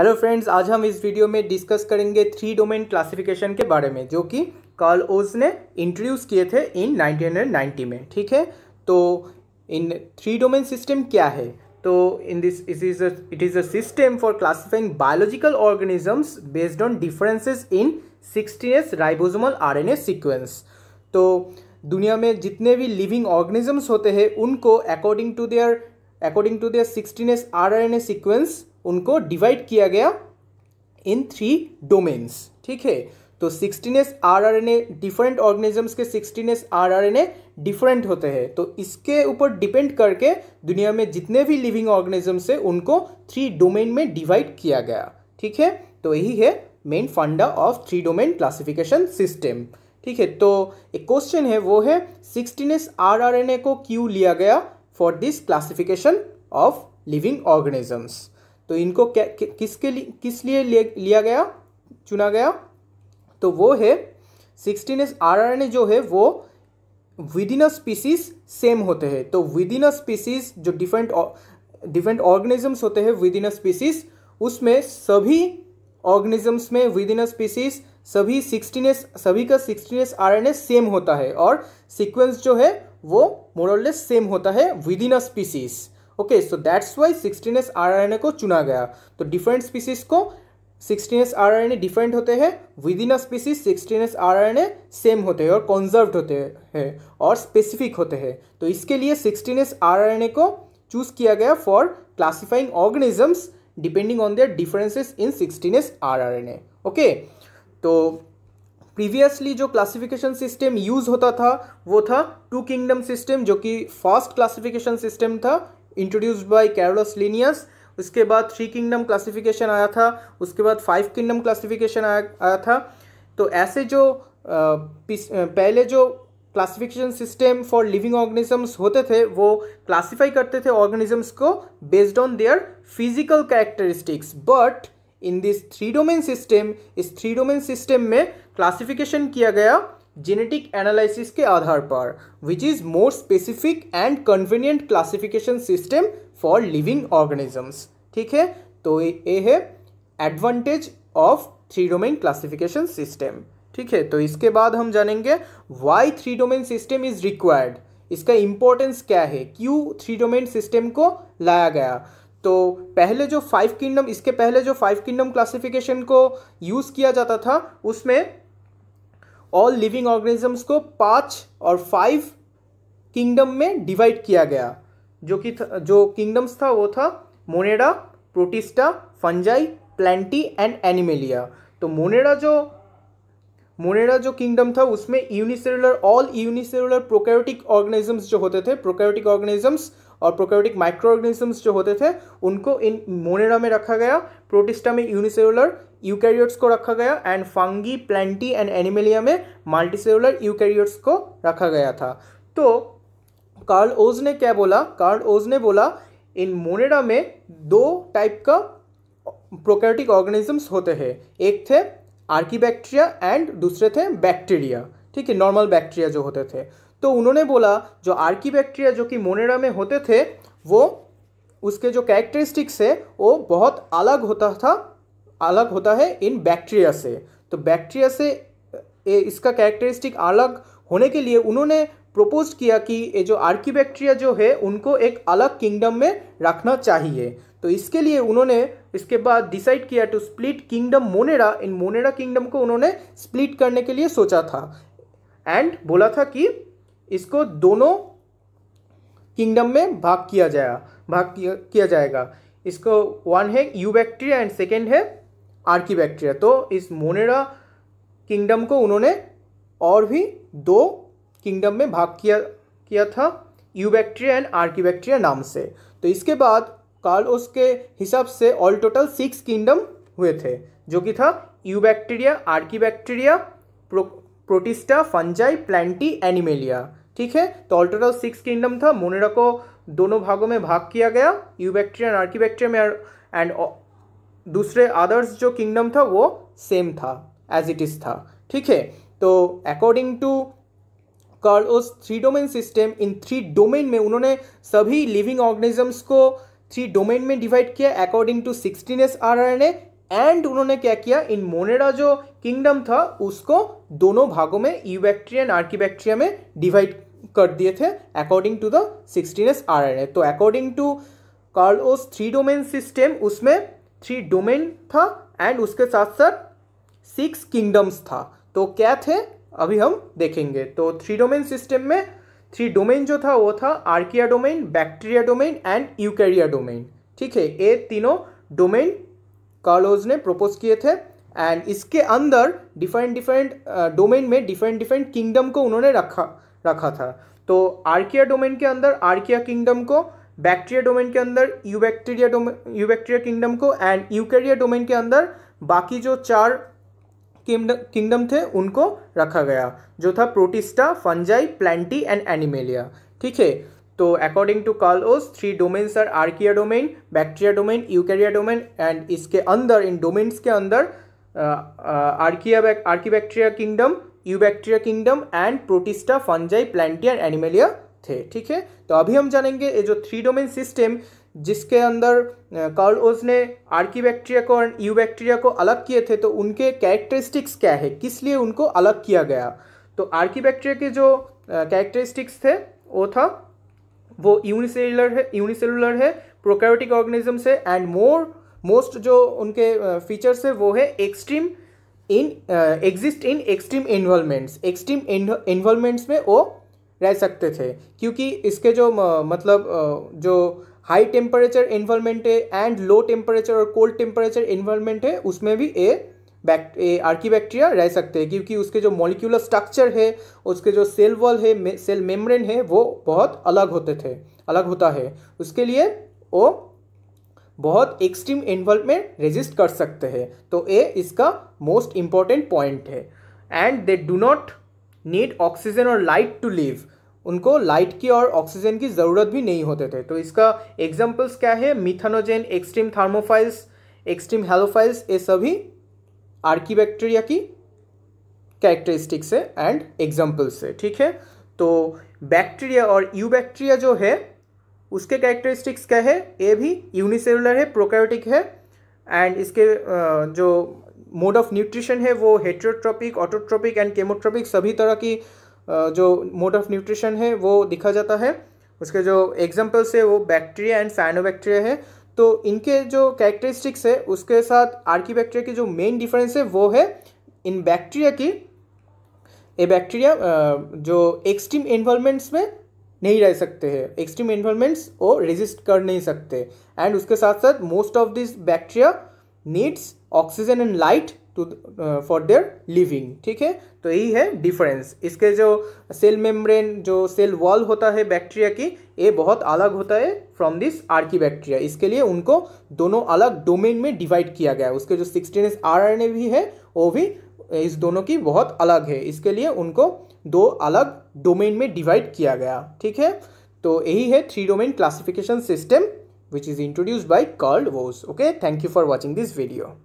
Hello friends आज हम इस वीडियो में डिस्कस करेंगे थ्री डोमेन क्लासिफिकेशन के बारे में जो कि कार्ल ओज ने इंट्रोड्यूस किए थे इन 1990 में ठीक है तो इन थ्री डोमेन सिस्टम क्या है तो in this it is it is a system for classifying biological organisms based on differences in sixteen ribosomal RNA sequence तो दुनिया में जितने भी लिविंग ऑर्गेनिजम्स होते हैं उनको according to their according to their sixteen R N A sequence उनको divide किया गया इन थ्री डोमेन्स ठीक है तो S R R N A different organisms के S R R N A different होते हैं तो इसके ऊपर डिपेंड करके दुनिया में जितने भी लिविंग ऑर्गेनिजम्स है उनको थ्री डोमेन में डिवाइड किया गया ठीक है तो यही है main funda of three domain classification system ठीक है तो एक क्वेश्चन है वो है S R R N A को क्यों लिया गया for this classification of living organisms तो इनको क्या कि, किसके लिए किस लिए लिया गया चुना गया तो वो है सिक्सटीन एस आर जो है वो within a species same होते हैं तो विद इन अ स्पीसीज जो डिफरेंट डिफरेंट ऑर्गेनिजम्स होते हैं विद इन अ स्पीसीज उसमें सभी ऑर्गेनिजम्स में विद इन अ स्पीसीज सभी सिक्सटीन एस सभी का सिक्सटीन एस आर सेम होता है और सिक्वेंस जो है वो मोरलेस सेम होता है within a species okay so that's why sixteen S R को चुना गया तो डिफरेंट स्पीसीज को sixteen S R R different होते हैं within a species sixteen S R R same होते हैं और कॉन्जर्व्ड होते हैं और स्पेसिफिक होते हैं तो इसके लिए सिक्सटीन एस आर आर को चूज किया गया for classifying organisms depending on their differences in sixteen S R R okay तो प्रीवियसली जो क्लासिफिकेशन सिस्टम यूज होता था वो था टू किंगडम सिस्टम जो कि फर्स्ट क्लासिफिकेशन सिस्टम था इंट्रोड्यूस्ड बाय कैरोलस लीनियस उसके बाद थ्री किंगडम क्लासिफिकेशन आया था उसके बाद फाइव किंगडम क्लासिफिकेशन आया आया था तो ऐसे जो पहले जो classification system for living organisms होते थे वो क्लासिफाई करते थे ऑर्गेनिजम्स को based on their physical characteristics but in this three domain system इस थ्री डोमेन सिस्टम में क्लासिफिकेशन किया गया जेनेटिक एनालिसिस के आधार पर which is more specific and convenient classification system for living organisms ठीक है तो ये है advantage of three domain classification system ठीक है तो इसके बाद हम जानेंगे Y three domain system is required इसका इम्पोर्टेंस क्या है क्यों थ्री डोमेन सिस्टम को लाया गया तो पहले जो फाइव किंगडम इसके पहले जो फाइव किंगडम क्लासिफिकेशन को यूज़ किया जाता था उसमें ऑल लिविंग ऑर्गेनिजम्स को पाँच और फाइव किंगडम में डिवाइड किया गया जो कि जो किंगडम्स था वो था Monera Protista fungi plenty and Animalia तो मोनेडा जो मोनेडा जो किंगडम था उसमें unicellular all unicellular prokaryotic organisms जो होते थे प्रोकैरियोटिक ऑर्गेनिजम्स और प्रोकैरियोटिक माइक्रो ऑर्गेनिजम्स जो होते थे उनको इन मोनेडा में रखा गया प्रोटिस्टा में यूनिसेलुलर यूकैरियोट्स को रखा गया and Fungi Plantae and Animalia में मल्टीसेलुलर यूकैरियोट्स को रखा गया था तो कार्ल ओज ने क्या बोला कार्ल ओज ने बोला इन मोनेडा में दो टाइप का प्रोकैरियोटिक ऑर्गेनिजम्स होते हैं एक थे आर्कीबैक्टीरिया एंड दूसरे थे बैक्टीरिया ठीक है नॉर्मल बैक्टीरिया जो होते थे तो उन्होंने बोला जो आर्की बैक्टीरिया जो कि मोनेडा में होते थे वो उसके जो कैरेक्टरिस्टिक्स है वो बहुत अलग होता था अलग होता है इन बैक्टीरिया से तो बैक्टीरिया से इसका कैरेक्टरिस्टिक अलग होने के लिए उन्होंने प्रपोज किया कि ये जो आर्की बैक्टीरिया जो है उनको एक अलग किंगडम में रखना चाहिए तो इसके लिए उन्होंने इसके बाद डिसाइड किया to split kingdom Monera in Monera kingdom को उन्होंने स्प्लिट करने के लिए सोचा था एंड बोला था कि इसको दोनों किंगडम में भाग किया जाए भाग किया, किया जाएगा इसको वन है यू बैक्टीरिया एंड सेकेंड है आर्की बैक्टीरिया तो इस मोनेरा किंगडम को उन्होंने और भी दो किंगडम में भाग किया किया था eubacteria and archaebacteria नाम से तो इसके बाद कार्ल उसके हिसाब से ऑल टोटल सिक्स किंगडम हुए थे जो कि था eubacteria archaebacteria pro, Protista fungi Plantae Animalia ठीक है तो ऑल टोटल सिक्स किंगडम था मोनेरा को दोनों भागों में भाग किया गया eubacteria and archaebacteria में एंड दूसरे अदर्स जो किंगडम था वो सेम था एज इट इज़ था ठीक है तो अकॉर्डिंग टू कर्ल उस three domain system in three domain में उन्होंने सभी लिविंग ऑर्गेनिजम्स को थ्री डोमेन में डिवाइड किया according to sixteen S R N and उन्होंने क्या किया इन मोनेरा जो किंगडम था उसको दोनों भागों में eubacteria and archaebacteria में डिवाइड कर दिए थे according to the sixteen S R N A तो according to Carl Woese three domain system उसमें थ्री डोमेन था एंड उसके साथ साथ सिक्स किंगडम्स था तो क्या थे अभी हम देखेंगे तो थ्री डोमेन सिस्टम में थ्री डोमेन जो था वो था archaea domain bacteria domain and eukarya domain ठीक है ये तीनों डोमेन कार्लोज ने प्रपोज किए थे एंड इसके अंदर डिफरेंट डिफरेंट डोमेन में डिफरेंट डिफरेंट किंगडम को उन्होंने रखा रखा था तो आर्किया डोमेन के अंदर आर्किया किंगडम को बैक्टीरिया डोमेन के अंदर eubacteria domain eubacteria kingdom को एंड यूकेरिया डोमेन के अंदर बाकी जो चार किंगडम थे उनको रखा गया जो था protista fungi plenty and animalia ठीक है तो according to Carl Woese three domains are archaea domain bacteria domain eukarya domain and इसके अंदर इन डोमेन्स के अंदर archaea archaebacteria kingdom eubacteria kingdom and protista fungi plenty and animalia थे ठीक है तो अभी हम जानेंगे ये जो थ्री डोमेन सिस्टम जिसके अंदर कार्ल ओज ने आर्की बैक्टीरिया को और यू बैक्टीरिया को अलग किए थे तो उनके कैरेक्टरिस्टिक्स क्या है किस लिए उनको अलग किया गया तो आर्की बैक्टीरिया के जो कैरेक्टरिस्टिक्स थे वो था वो यूनिसेलुलर है यूनिसेलुलर है प्रोकैरियोटिक ऑर्गेनिज्म से एंड मोर मोस्ट जो उनके फीचर्स है वो है extreme in exist in extreme environments extreme environments में वो रह सकते थे क्योंकि इसके जो मतलब जो हाई टेम्परेचर इन्वॉलमेंट है एंड लो टेम्परेचर और कोल्ड टेम्परेचर इन्वॉलमेंट है उसमें भी ए आर्की ए आर्कीबैक्टीरिया रह सकते हैं क्योंकि उसके जो मॉलिक्यूलर स्ट्रक्चर है उसके जो सेल वॉल है मे, सेल मेम्ब्रेन है वो बहुत अलग होते थे अलग होता है उसके लिए वो बहुत एक्सट्रीम इन्वॉल्वमेंट रेजिस्ट कर सकते हैं तो ए इसका मोस्ट इम्पॉर्टेंट पॉइंट है and they do not need oxygen और लाइट टू लिव उनको लाइट की और ऑक्सीजन की ज़रूरत भी नहीं होते थे तो इसका एग्जाम्पल्स क्या है methanogen extreme thermophiles extreme halophiles ये सभी आर्कीबैक्टीरिया की कैरेक्टरिस्टिक्स है एंड एग्जाम्पल्स है ठीक है तो बैक्टीरिया और यू बैक्टीरिया जो है उसके कैरेक्टरिस्टिक्स क्या है ये भी यूनिसेलुलर है प्रोकैरियोटिक है एंड इसके जो मोड ऑफ न्यूट्रिशन है वो हेट्रोट्रॉपिक ऑटोट्रॉपिक एंड केमोट्रॉपिक सभी तरह की जो मोड ऑफ न्यूट्रिशन है वो दिखा जाता है उसके जो एग्जाम्पल्स है वो बैक्टीरिया एंड फैनोबैक्टीरिया है तो इनके जो कैरेक्टरिस्टिक्स है उसके साथ आर्की बैक्टीरिया की जो मेन डिफरेंस है वो है इन बैक्टीरिया की ये बैक्टीरिया जो एक्सट्रीम इन्वॉलमेंट्स में नहीं रह सकते हैं एक्सट्रीम इन्वॉलमेंट्स वो रेजिस्ट कर नहीं सकते एंड उसके साथ साथ most of this bacteria needs oxygen and light to for their living ठीक है तो यही है डिफरेंस इसके जो सेल मेम्ब्रेन जो सेल वॉल होता है बैक्टीरिया की ये बहुत अलग होता है from this archaebacteria इसके लिए उनको दोनों अलग डोमेन में डिवाइड किया गया है उसके जो सिक्सटीन एस आर भी है वो भी uh, इस दोनों की बहुत अलग है इसके लिए उनको दो अलग डोमेन में डिवाइड किया गया ठीक है तो यही है three domain classification system which is introduced by Carl Voss. Okay, thank you for watching this video.